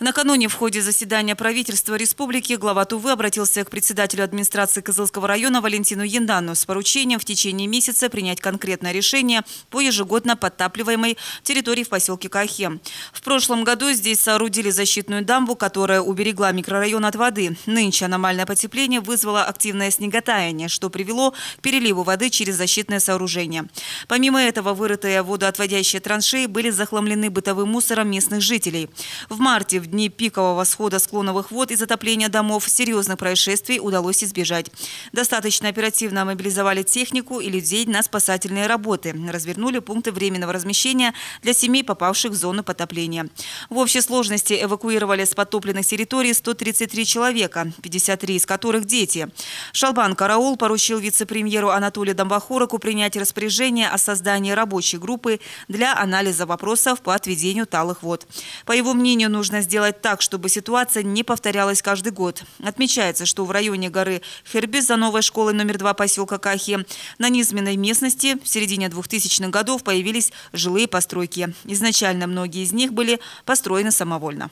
Накануне в ходе заседания правительства республики глава Тувы обратился к председателю администрации Кызылского района Валентину Яндану с поручением в течение месяца принять конкретное решение по ежегодно подтапливаемой территории в поселке Кахе. В прошлом году здесь соорудили защитную дамбу, которая уберегла микрорайон от воды. Нынче аномальное потепление вызвало активное снеготаяние, что привело к переливу воды через защитное сооружение. Помимо этого, вырытые водоотводящие траншеи были захламлены бытовым мусором местных жителей. В марте в дни пикового схода склоновых вод и затопления домов серьезных происшествий удалось избежать. Достаточно оперативно мобилизовали технику и людей на спасательные работы. Развернули пункты временного размещения для семей, попавших в зону потопления. В общей сложности эвакуировали с потопленных территорий 133 человека, 53 из которых дети. Шалбан Караул поручил вице-премьеру Анатолию Домбахороку принять распоряжение о создании рабочей группы для анализа вопросов по отведению талых вод. По его мнению, нужно сделать сделать так, чтобы ситуация не повторялась каждый год. Отмечается, что в районе горы Хербис за новой школой номер 2 поселка Кахи на низменной местности в середине 2000-х годов появились жилые постройки. Изначально многие из них были построены самовольно.